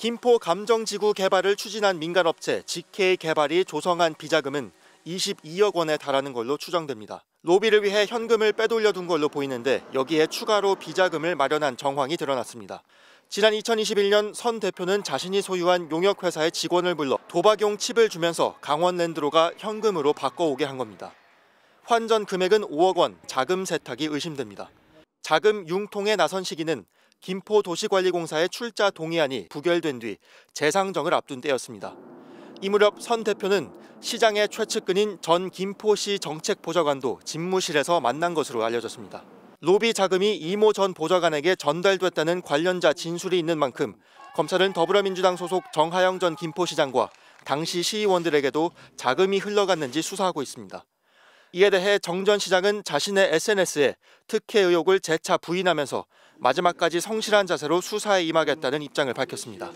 김포 감정지구 개발을 추진한 민간업체 GK 개발이 조성한 비자금은 22억 원에 달하는 걸로 추정됩니다. 로비를 위해 현금을 빼돌려 둔 걸로 보이는데 여기에 추가로 비자금을 마련한 정황이 드러났습니다. 지난 2021년 선 대표는 자신이 소유한 용역회사의 직원을 불러 도박용 칩을 주면서 강원랜드로가 현금으로 바꿔오게 한 겁니다. 환전 금액은 5억 원, 자금 세탁이 의심됩니다. 자금 융통에 나선 시기는 김포도시관리공사의 출자 동의안이 부결된 뒤 재상정을 앞둔 때였습니다. 이 무렵 선 대표는 시장의 최측근인 전 김포시 정책보좌관도 집무실에서 만난 것으로 알려졌습니다. 로비 자금이 이모 전 보좌관에게 전달됐다는 관련자 진술이 있는 만큼 검찰은 더불어민주당 소속 정하영 전 김포시장과 당시 시의원들에게도 자금이 흘러갔는지 수사하고 있습니다. 이에 대해 정 전 시장은 자신의 SNS에 특혜 의혹을 재차 부인하면서 마지막까지 성실한 자세로 수사에 임하겠다는 입장을 밝혔습니다.